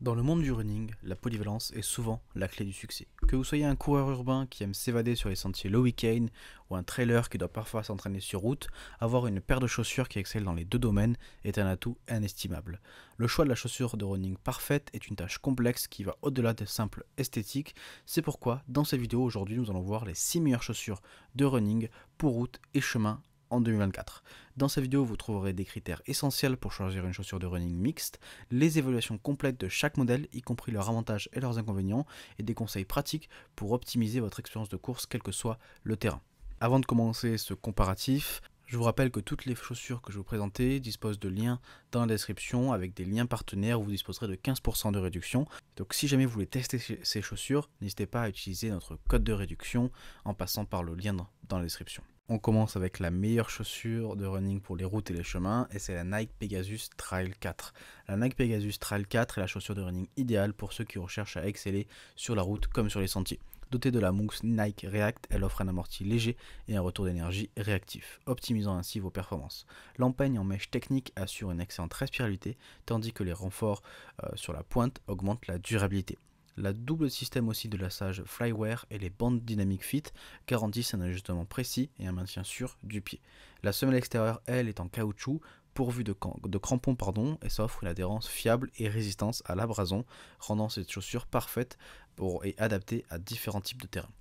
Dans le monde du running, la polyvalence est souvent la clé du succès. Que vous soyez un coureur urbain qui aime s'évader sur les sentiers low week-end, ou un trailer qui doit parfois s'entraîner sur route, avoir une paire de chaussures qui excelle dans les deux domaines est un atout inestimable. Le choix de la chaussure de running parfaite est une tâche complexe qui va au-delà des simples esthétiques, c'est pourquoi dans cette vidéo aujourd'hui nous allons voir les 6 meilleures chaussures de running pour route et chemin en 2024. Dans cette vidéo, vous trouverez des critères essentiels pour choisir une chaussure de running mixte, les évaluations complètes de chaque modèle, y compris leurs avantages et leurs inconvénients, et des conseils pratiques pour optimiser votre expérience de course, quel que soit le terrain. Avant de commencer ce comparatif, je vous rappelle que toutes les chaussures que je vous présentais disposent de liens dans la description avec des liens partenaires où vous disposerez de 15% de réduction. Donc si jamais vous voulez tester ces chaussures, n'hésitez pas à utiliser notre code de réduction en passant par le lien dans la description. On commence avec la meilleure chaussure de running pour les routes et les chemins, et c'est la Nike Pegasus Trail 4. La Nike Pegasus Trail 4 est la chaussure de running idéale pour ceux qui recherchent à exceller sur la route comme sur les sentiers. Dotée de la mousse Nike React, elle offre un amorti léger et un retour d'énergie réactif, optimisant ainsi vos performances. L'empeigne en mèche technique assure une excellente respirabilité, tandis que les renforts euh, sur la pointe augmentent la durabilité. La double système aussi de lassage flyware et les bandes dynamic fit garantissent un ajustement précis et un maintien sûr du pied. La semelle extérieure, elle, est en caoutchouc pourvu de, crampons pardon, et s'offre une adhérence fiable et résistance à l'abrasion, rendant cette chaussure parfaite pour, et adaptée à différents types de terrains.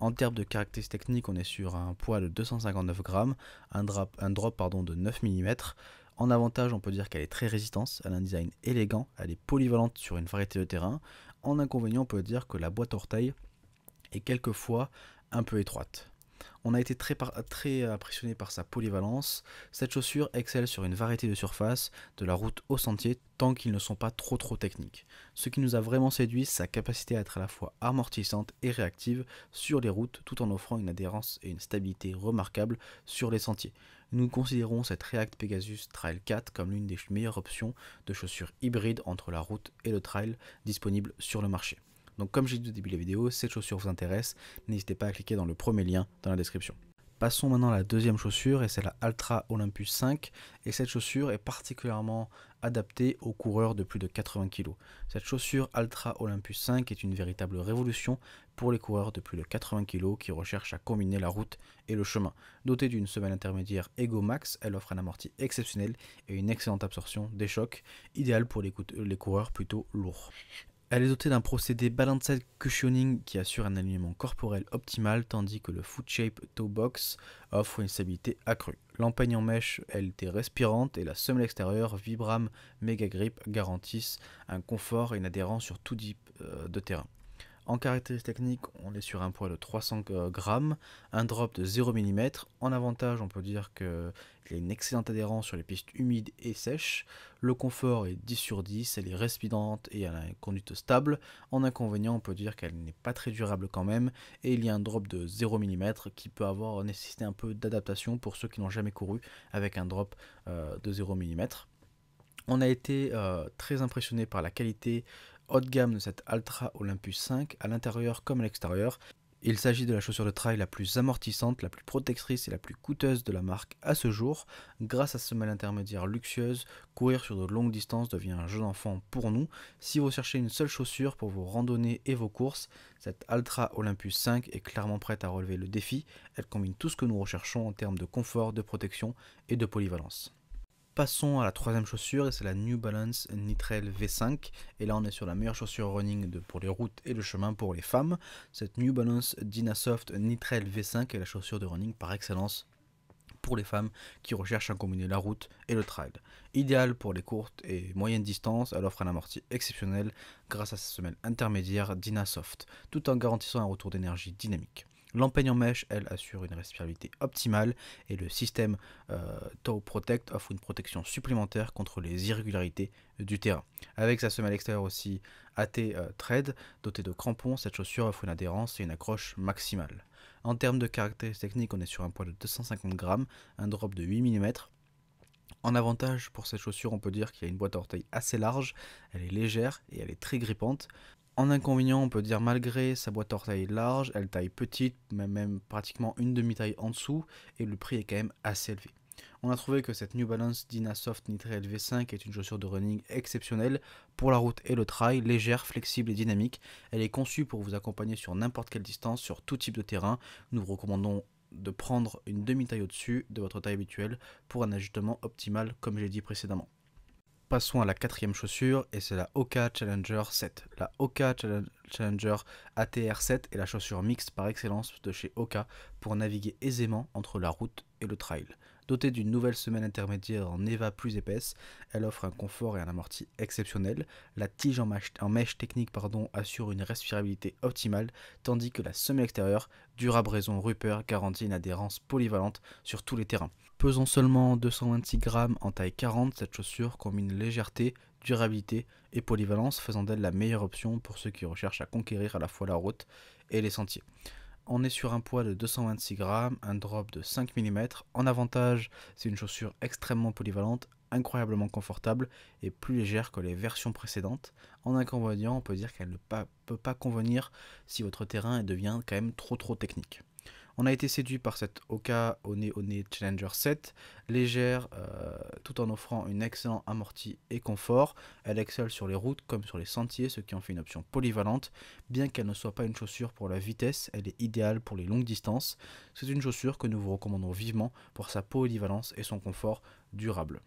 En termes de caractéristiques techniques, on est sur un poids de 259 grammes, un, drap, un drop pardon, de 9 mm. En avantage, on peut dire qu'elle est très résistante, elle a un design élégant, elle est polyvalente sur une variété de terrains en inconvénient, on peut dire que la boîte orteil est quelquefois un peu étroite. On a été très, euh, impressionné par sa polyvalence. Cette chaussure excelle sur une variété de surfaces, de la route au sentier, tant qu'ils ne sont pas trop trop techniques. Ce qui nous a vraiment séduit, c'est sa capacité à être à la fois amortissante et réactive sur les routes, tout en offrant une adhérence et une stabilité remarquables sur les sentiers. Nous considérons cette React Pegasus Trail 4 comme l'une des meilleures options de chaussures hybrides entre la route et le trail disponibles sur le marché. Donc comme j'ai dit au début de la vidéo, si cette chaussure vous intéresse, n'hésitez pas à cliquer dans le premier lien dans la description. Passons maintenant à la deuxième chaussure et c'est la Ultra Olympus 5 et cette chaussure est particulièrement adaptée aux coureurs de plus de 80 kg. Cette chaussure Ultra Olympus 5 est une véritable révolution pour les coureurs de plus de 80 kg qui recherchent à combiner la route et le chemin. Dotée d'une semelle intermédiaire Ego Max, elle offre un amorti exceptionnel et une excellente absorption des chocs, idéale pour les coureurs plutôt lourds. Elle est dotée d'un procédé Balanced Cushioning qui assure un alignement corporel optimal tandis que le Foot Shape Toe Box offre une stabilité accrue. L'empeigne en mèche est respirante et la semelle extérieure Vibram Megagrip Grip garantissent un confort et une adhérence sur tout type euh, de terrain. En caractéristiques techniques, on est sur un poids de 300 grammes, un drop de 0 mm. En avantage, on peut dire qu'il y a une excellente adhérence sur les pistes humides et sèches. Le confort est 10 sur 10, elle est respirante et elle a une conduite stable. En inconvénient, on peut dire qu'elle n'est pas très durable quand même. Et il y a un drop de 0 mm qui peut avoir nécessité un peu d'adaptation pour ceux qui n'ont jamais couru avec un drop euh, de 0 mm. On a été euh, très impressionné par la qualité haut de gamme de cette Altra Olympus 5 à l'intérieur comme à l'extérieur. Il s'agit de la chaussure de trail la plus amortissante, la plus protectrice et la plus coûteuse de la marque à ce jour. Grâce à ce semelle intermédiaire luxueuse, courir sur de longues distances devient un jeu d'enfant pour nous. Si vous cherchez une seule chaussure pour vos randonnées et vos courses, cette Altra Olympus 5 est clairement prête à relever le défi. Elle combine tout ce que nous recherchons en termes de confort, de protection et de polyvalence. Passons à la troisième chaussure, et c'est la New Balance Nitrel V5. Et là, on est sur la meilleure chaussure running de, pour les routes et le chemin pour les femmes. Cette New Balance Dynasoft Nitrel V5 est la chaussure de running par excellence pour les femmes qui recherchent à combiner la route et le trail. Idéale pour les courtes et moyennes distances, elle offre un amorti exceptionnel grâce à sa semelle intermédiaire Dynasoft, tout en garantissant un retour d'énergie dynamique. L'empeigne en mèche, elle, assure une respirabilité optimale et le système euh, Tow Protect offre une protection supplémentaire contre les irrégularités du terrain. Avec sa semelle extérieure aussi AT euh, Tread, dotée de crampons, cette chaussure offre une adhérence et une accroche maximale. En termes de caractéristiques techniques, on est sur un poids de 250 grammes, un drop de 8 mm, en avantage pour cette chaussure, on peut dire qu'il y a une boîte à orteils assez large, elle est légère et elle est très grippante. En inconvénient, on peut dire malgré sa boîte taille large, elle taille petite, même, pratiquement une demi-taille en dessous, et le prix est quand même assez élevé. On a trouvé que cette New Balance Dynasoft Nitre v 5 est une chaussure de running exceptionnelle pour la route et le trail, légère, flexible et dynamique. Elle est conçue pour vous accompagner sur n'importe quelle distance, sur tout type de terrain. Nous vous recommandons de prendre une demi-taille au-dessus de votre taille habituelle pour un ajustement optimal, comme j'ai dit précédemment passons à la quatrième chaussure et c'est la Oka Challenger 7. La Oka Challenger ATR 7 est la chaussure mixte par excellence de chez Oka pour naviguer aisément entre la route et le trail. Dotée d'une nouvelle semaine intermédiaire en EVA plus épaisse, elle offre un confort et un amorti exceptionnel. La tige en, mèche, technique pardon, assure une respirabilité optimale, tandis que la semelle extérieure, raison Rupert, garantit une adhérence polyvalente sur tous les terrains. Pesant seulement 226 grammes en taille 40, cette chaussure combine légèreté, durabilité et polyvalence, faisant d'elle la meilleure option pour ceux qui recherchent à conquérir à la fois la route et les sentiers. On est sur un poids de 226 grammes, un drop de 5 mm. En avantage, c'est une chaussure extrêmement polyvalente, incroyablement confortable et plus légère que les versions précédentes. En inconvénient, on peut dire qu'elle ne peut pas convenir si votre terrain devient quand même trop trop technique. On a été séduit par cette Oka One One Challenger 7, légère euh, tout en offrant une excellent amorti et confort. Elle excelle sur les routes comme sur les sentiers, ce qui en fait une option polyvalente. Bien qu'elle ne soit pas une chaussure pour la vitesse, elle est idéale pour les longues distances. C'est une chaussure que nous vous recommandons vivement pour sa polyvalence et son confort durable.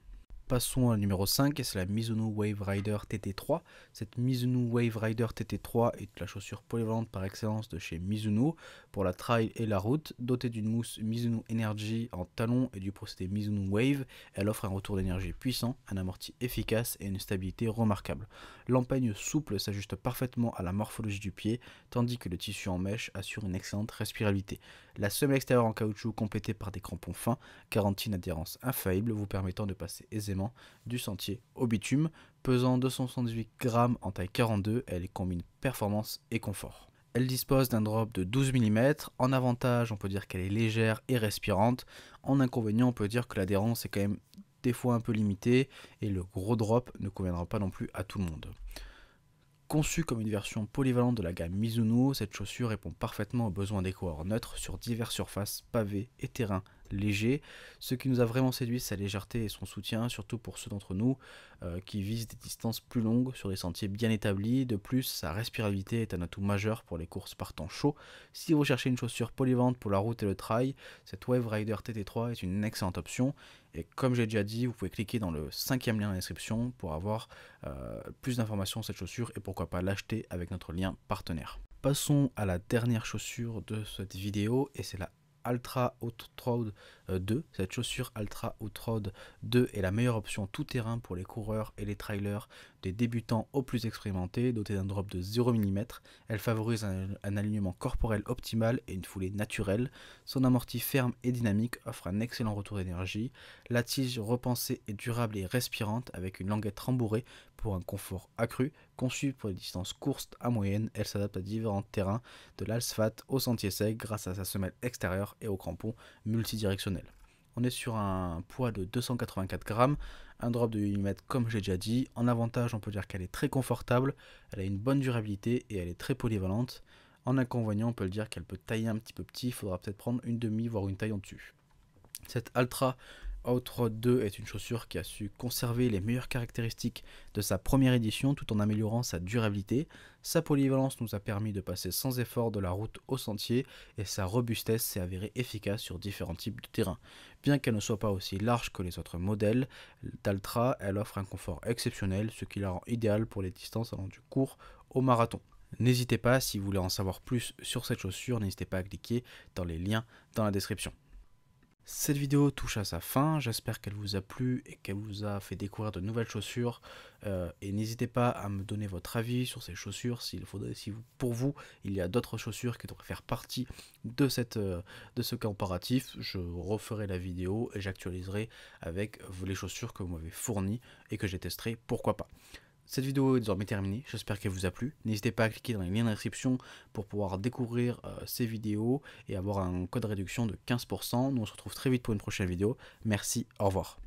Passons au numéro 5, c'est la Mizuno Wave Rider TT3. Cette Mizuno Wave Rider TT3 est la chaussure polyvalente par excellence de chez Mizuno pour la trail et la route. Dotée d'une mousse Mizuno Energy en talon et du procédé Mizuno Wave, elle offre un retour d'énergie puissant, un amorti efficace et une stabilité remarquable. L'empeigne souple s'ajuste parfaitement à la morphologie du pied, tandis que le tissu en mèche assure une excellente respirabilité. La semelle extérieure en caoutchouc complétée par des crampons fins garantit une adhérence infaillible vous permettant de passer aisément du sentier au bitume. Pesant 278 grammes en taille 42, elle combine performance et confort. Elle dispose d'un drop de 12 mm. En avantage, on peut dire qu'elle est légère et respirante. En inconvénient, on peut dire que l'adhérence est quand même des fois un peu limitée et le gros drop ne conviendra pas non plus à tout le monde. Conçue comme une version polyvalente de la gamme Mizuno, cette chaussure répond parfaitement aux besoins des coureurs neutres sur diverses surfaces, pavés et terrains léger. Ce qui nous a vraiment séduit, sa légèreté et son soutien, surtout pour ceux d'entre nous euh, qui visent des distances plus longues sur des sentiers bien établis. De plus, sa respirabilité est un atout majeur pour les courses par temps chaud. Si vous cherchez une chaussure polyvante pour la route et le trail, cette Wave Rider TT3 est une excellente option. Et comme j'ai déjà dit, vous pouvez cliquer dans le cinquième lien en description pour avoir euh, plus d'informations sur cette chaussure et pourquoi pas l'acheter avec notre lien partenaire. Passons à la dernière chaussure de cette vidéo et c'est la Ultra Outroad 2. Euh, Cette chaussure Ultra Outroad 2 est la meilleure option tout terrain pour les coureurs et les trailers des débutants aux plus expérimentés, dotée d'un drop de 0 mm, elle favorise un, alignement corporel optimal et une foulée naturelle. Son amorti ferme et dynamique offre un excellent retour d'énergie. La tige repensée est durable et respirante avec une languette rembourrée pour un confort accru. Conçue pour les distances courtes à moyennes, elle s'adapte à différents terrains, de l'asphalte au sentier sec grâce à sa semelle extérieure et au crampons multidirectionnel. On est sur un poids de 284 grammes, un drop de 8 mm comme j'ai déjà dit. En avantage, on peut dire qu'elle est très confortable, elle a une bonne durabilité et elle est très polyvalente. En inconvénient, on peut le dire qu'elle peut tailler un petit peu petit, il faudra peut-être prendre une demi, voire une taille en dessus. Cette ultra Outroad 2 est une chaussure qui a su conserver les meilleures caractéristiques de sa première édition tout en améliorant sa durabilité. Sa polyvalence nous a permis de passer sans effort de la route au sentier et sa robustesse s'est avérée efficace sur différents types de terrains. Bien qu'elle ne soit pas aussi large que les autres modèles d'Altra, elle offre un confort exceptionnel, ce qui la rend idéale pour les distances allant du court au marathon. N'hésitez pas, si vous voulez en savoir plus sur cette chaussure, n'hésitez pas à cliquer dans les liens dans la description. Cette vidéo touche à sa fin, j'espère qu'elle vous a plu et qu'elle vous a fait découvrir de nouvelles chaussures. Euh, et n'hésitez pas à me donner votre avis sur ces chaussures, s'il faudrait, si pour vous il y a d'autres chaussures qui devraient faire partie de, cette, euh, de ce comparatif. Je referai la vidéo et j'actualiserai avec les chaussures que vous m'avez fournies et que j'ai testées, pourquoi pas. Cette vidéo est désormais terminée, j'espère qu'elle vous a plu. N'hésitez pas à cliquer dans les liens description pour pouvoir découvrir euh, ces vidéos et avoir un code réduction de 15%. Nous on se retrouve très vite pour une prochaine vidéo. Merci, au revoir.